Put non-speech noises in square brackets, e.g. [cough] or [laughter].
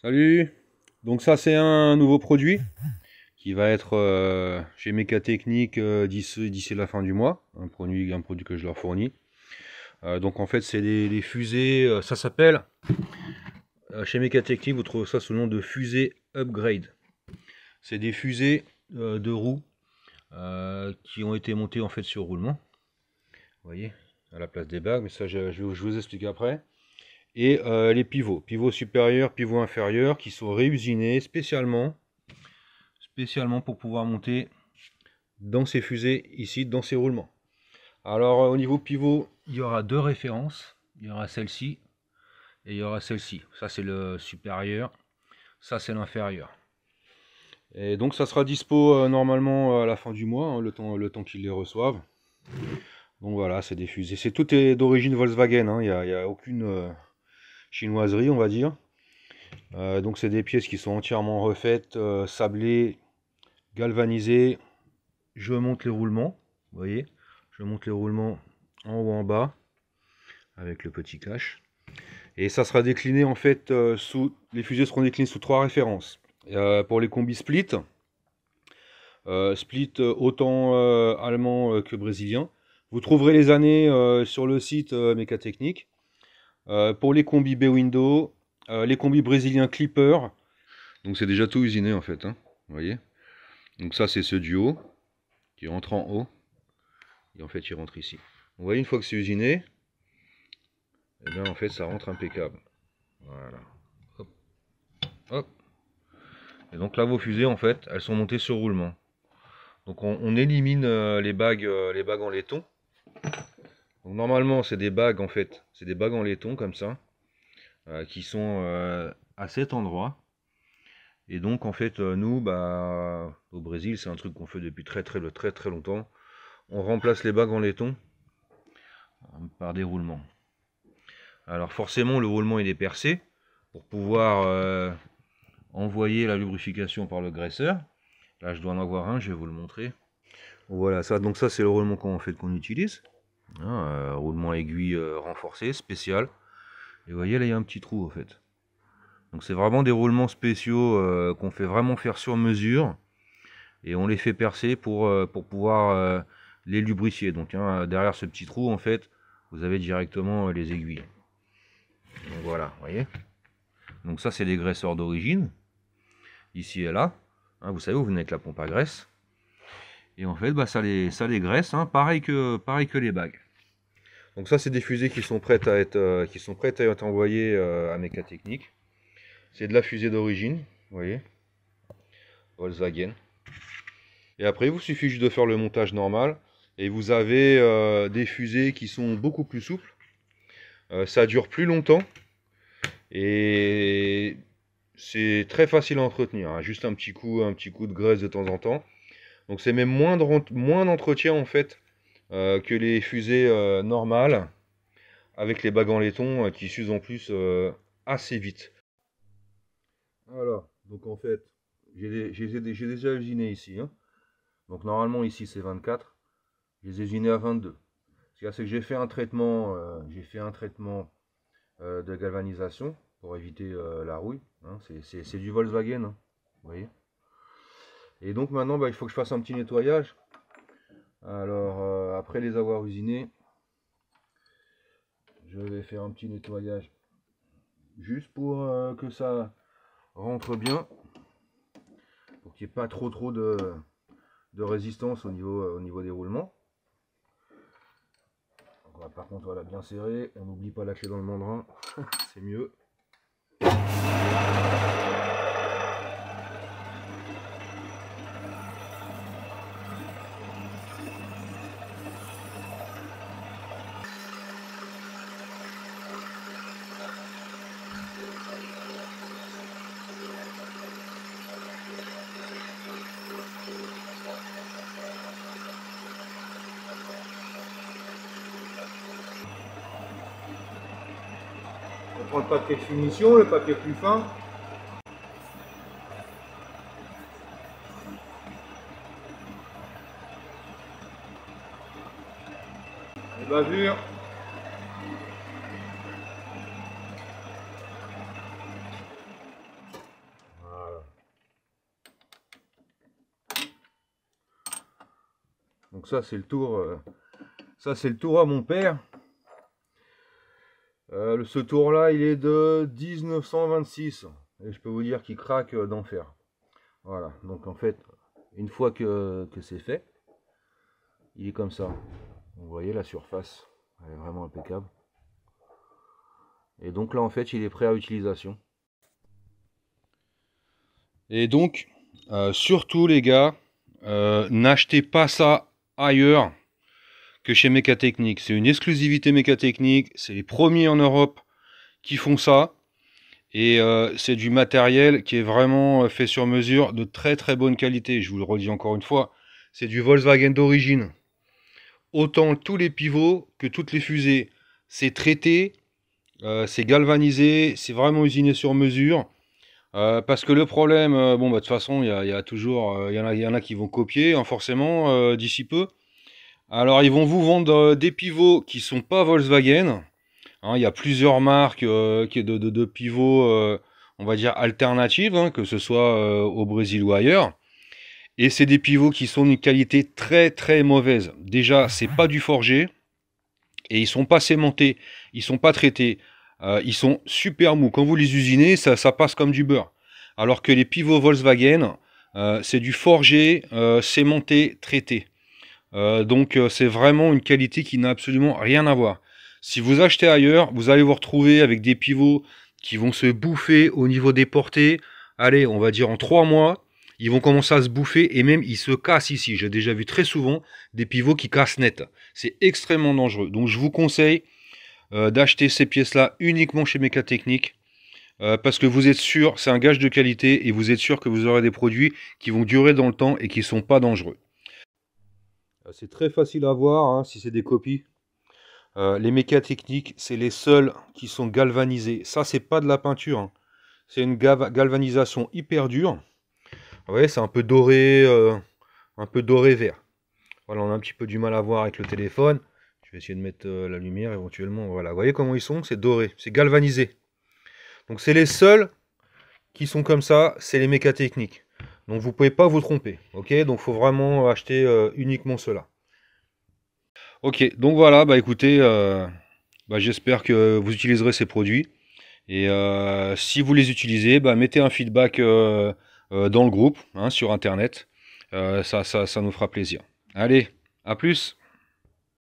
Salut Donc ça c'est un nouveau produit qui va être euh, chez Meca Technique euh, d'ici la fin du mois. Un produit, un produit que je leur fournis. Euh, donc en fait c'est des fusées, ça s'appelle, chez Meca Technique vous trouvez ça sous le nom de fusée upgrade. C'est des fusées de roues qui ont été montées en fait sur roulement. Vous voyez, à la place des bagues, mais ça je vous explique après et euh, les pivots, pivots supérieurs, pivots inférieurs, qui sont réusinés spécialement, spécialement pour pouvoir monter dans ces fusées ici, dans ces roulements. Alors euh, au niveau pivot, il y aura deux références, il y aura celle-ci et il y aura celle-ci. Ça c'est le supérieur, ça c'est l'inférieur. Et donc ça sera dispo euh, normalement à la fin du mois, hein, le temps, le temps qu'ils les reçoivent. Donc voilà, c'est des fusées. C'est tout d'origine Volkswagen, hein. il n'y a, aucune chinoiserie, on va dire. Euh, donc c'est des pièces qui sont entièrement refaites, euh, sablées, galvanisées. Je monte les roulements, vous voyez, je monte les roulements en haut en bas avec le petit cache. Et ça sera décliné en fait euh, sous les fusées seront déclinées sous trois références. pour les combis split, split autant allemand que brésilien. Vous trouverez les années sur le site Mécatechnique. Euh, pour les combis B-Window, euh, les combis brésiliens Clipper. Donc c'est déjà tout usiné en fait, hein, vous voyez. Donc ça c'est ce duo qui rentre en haut. Et en fait il rentre ici. Vous voyez une fois que c'est usiné, et eh bien en fait ça rentre impeccable. Voilà. Hop. Et donc là vos fusées en fait elles sont montées sur roulement. Donc on, élimine euh, les, bagues, les bagues en laiton normalement, c'est des bagues en fait, c'est des bagues en laiton comme ça, euh, qui sont euh, à cet endroit. Et donc en fait, euh, nous, bah, au Brésil, c'est un truc qu'on fait depuis très très très très longtemps. On remplace les bagues en laiton par des roulements. Alors forcément, le roulement il est percé pour pouvoir envoyer la lubrification par le graisseur. Là, je dois en avoir un, je vais vous le montrer. Voilà, ça, donc ça c'est le roulement qu'on fait qu'on utilise. Hein, euh, roulement aiguille euh, renforcé, spécial. Et vous voyez, là, il y a un petit trou, en fait. Donc c'est vraiment des roulements spéciaux euh, qu'on fait vraiment faire sur mesure. Et on les fait percer pour, pour pouvoir les lubrifier. Donc hein, derrière ce petit trou, en fait, vous avez directement les aiguilles. voilà, vous voyez Donc ça, c'est les graisseurs d'origine. Ici et là. Hein, vous savez, vous venez avec la pompe à graisse. Et en fait, bah, ça, les, ça les graisse, hein, pareil, que, pareil que les bagues. Donc ça, c'est des fusées qui sont prêtes à être, euh, qui sont prêtes à être envoyées euh, à Mécatechnique. C'est de la fusée d'origine, vous voyez, Volkswagen. Et après, il vous suffit juste de faire le montage normal. Et vous avez euh, des fusées qui sont beaucoup plus souples. ça dure plus longtemps. Et c'est très facile à entretenir. Hein. Juste un petit, coup, un petit coup de graisse de temps en temps. Donc c'est même moins d'entretien en fait euh, que les fusées euh, normales avec les bagues en laiton euh, qui s'usent en plus assez vite. Voilà, donc en fait, j'ai déjà usiné ici. Hein. Donc normalement ici c'est 24, je les ai usinés à 22. C'est que j'ai fait un traitement, j'ai fait un traitement de galvanisation pour éviter la rouille. Hein. C'est du Volkswagen, hein, vous voyez. Et donc maintenant, bah, il faut que je fasse un petit nettoyage. Alors, euh, après les avoir usinés, je vais faire un petit nettoyage juste pour euh, que ça rentre bien. Pour qu'il n'y ait pas trop trop de, résistance au niveau, euh, au niveau des roulements. par contre, voilà, bien serré. On n'oublie pas la clé dans le mandrin. [laughs] C'est mieux. On prend le papier de finition, le papier plus fin. Les bavures. Voilà. Donc ça c'est le tour, euh, ça c'est le tour à mon père. Euh, ce tour-là, il est de 1926. Et je peux vous dire qu'il craque euh, d'enfer. Voilà, donc en fait, une fois que, c'est fait, il est comme ça. Vous voyez la surface, elle est vraiment impeccable. Et donc là, en fait, il est prêt à utilisation. Et donc, euh, surtout les gars, n'achetez pas ça ailleurs que chez Mécatechnique. C'est une exclusivité Mécatechnique, c'est les premiers en Europe qui font ça. Et euh, c'est du matériel qui est vraiment euh, fait sur mesure, de très très bonne qualité. Je vous le redis encore une fois, c'est du Volkswagen d'origine. Autant tous les pivots que toutes les fusées. C'est traité, euh, c'est galvanisé, c'est vraiment usiné sur mesure. parce que le problème, bon, bah, de toute façon, il y, a, toujours, il y, en a qui vont copier, hein, forcément, d'ici peu. Alors, ils vont vous vendre euh, des pivots qui sont pas Volkswagen. Hein, il y a plusieurs marques euh, de, de, pivots, euh, on va dire, alternatives, hein, que ce soit au Brésil ou ailleurs. Et c'est des pivots qui sont d'une qualité très très mauvaise. Déjà, ce c'est pas du forgé. Et ils ne sont pas sémentés, ils sont pas traités. ils sont super mous. Quand vous les usinez, ça, passe comme du beurre. Alors que les pivots Volkswagen, c'est du forgé, sémanté, traité. Euh, donc euh, c'est vraiment une qualité qui n'a absolument rien à voir. Si vous achetez ailleurs, vous allez vous retrouver avec des pivots qui vont se bouffer au niveau des portées. Allez, on va dire en trois mois, ils vont commencer à se bouffer et même ils se cassent ici. J'ai déjà vu très souvent des pivots qui cassent net. C'est extrêmement dangereux. Donc je vous conseille euh, d'acheter ces pièces-là uniquement chez Mécatechnique. Technique parce que vous êtes sûr, c'est un gage de qualité et vous êtes sûr que vous aurez des produits qui vont durer dans le temps et qui ne sont pas dangereux. Euh, c'est très facile à voir hein, si c'est des copies. Euh, les méca techniques, c'est les seuls qui sont galvanisés. Ça, c'est pas de la peinture. Hein. C'est une galvanisation hyper dure. Vous voyez, c'est un peu doré, euh, un peu doré vert. Voilà, on a un petit peu du mal à voir avec le téléphone. Je vais essayer de mettre la lumière éventuellement. Voilà, vous voyez comment ils sont C'est doré, c'est galvanisé. Donc c'est les seuls qui sont comme ça, c'est les méca-techniques. Donc vous ne pouvez pas vous tromper. Ok, donc faut vraiment acheter euh, uniquement cela. Ok, donc voilà, bah écoutez, euh, bah, j'espère que vous utiliserez ces produits. Et euh, si vous les utilisez, bah, mettez un feedback dans le groupe, hein, sur internet. ça, ça nous fera plaisir. Allez, à plus